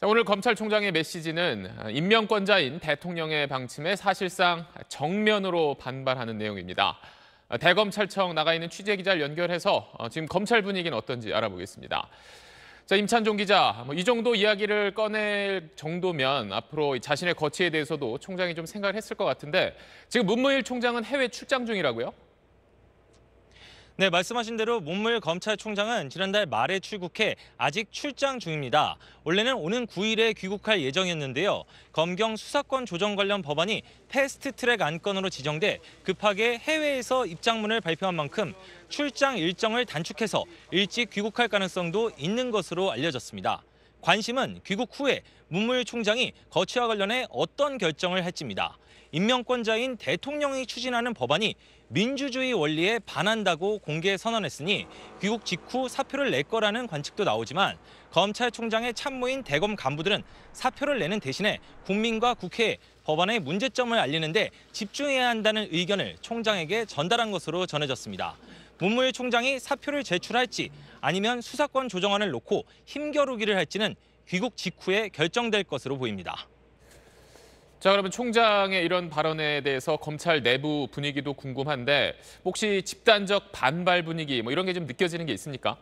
오늘 검찰총장의 메시지는 임명권자인 대통령의 방침에 사실상 정면으로 반발하는 내용입니다. 대검찰청 나가 있는 취재기자를 연결해서 어, 지금 검찰 분위기는 어떤지 알아보겠습니다. 자, 임찬종 기자, 뭐이 정도 이야기를 꺼낼 정도면 앞으로 자신의 거취에 대해서도 총장이 좀 생각을 했을 것 같은데 지금 문무일 총장은 해외 출장 중이라고요? 네, 말씀하신 대로 문물 검찰총장은 지난달 말에 출국해 아직 출장 중입니다. 원래는 오는 9일에 귀국할 예정이었는데요. 검경 수사권 조정 관련 법안이 패스트트랙 안건으로 지정돼 급하게 해외에서 입장문을 발표한 만큼 출장 일정을 단축해서 일찍 귀국할 가능성도 있는 것으로 알려졌습니다. 관심은 귀국 후에 문무일 총장이 거취와 관련해 어떤 결정을 할지입니다. 임명권자인 대통령이 추진하는 법안이 민주주의 원리에 반한다고 공개 선언했으니 귀국 직후 사표를 낼 거라는 관측도 나오지만 검찰총장의 참모인 대검 간부들은 사표를 내는 대신에 국민과 국회에 법안의 문제점을 알리는데 집중해야 한다는 의견을 총장에게 전달한 것으로 전해졌습니다. 문무일 총장이 사표를 제출할지 아니면 수사권 조정안을 놓고 힘겨루기를 할지는 귀국 직후에 결정될 것으로 보입니다. 자, 그러면 총장의 이런 발언에 대해서 검찰 내부 분위기도 궁금한데 혹시 집단적 반발 분위기 뭐 이런 게 좀 느껴지는 게 있습니까?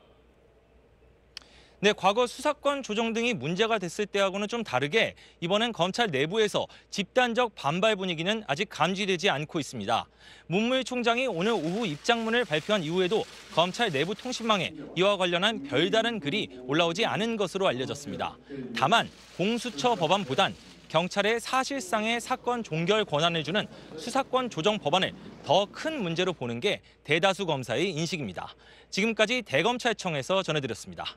네, 과거 수사권 조정 등이 문제가 됐을 때하고는 좀 다르게 이번엔 검찰 내부에서 집단적 반발 분위기는 아직 감지되지 않고 있습니다. 문무일 총장이 오늘 오후 입장문을 발표한 이후에도 검찰 내부 통신망에 이와 관련한 별다른 글이 올라오지 않은 것으로 알려졌습니다. 다만 공수처 법안보단 경찰의 사실상의 사건 종결 권한을 주는 수사권 조정 법안을 더 큰 문제로 보는 게 대다수 검사의 인식입니다. 지금까지 대검찰청에서 전해드렸습니다.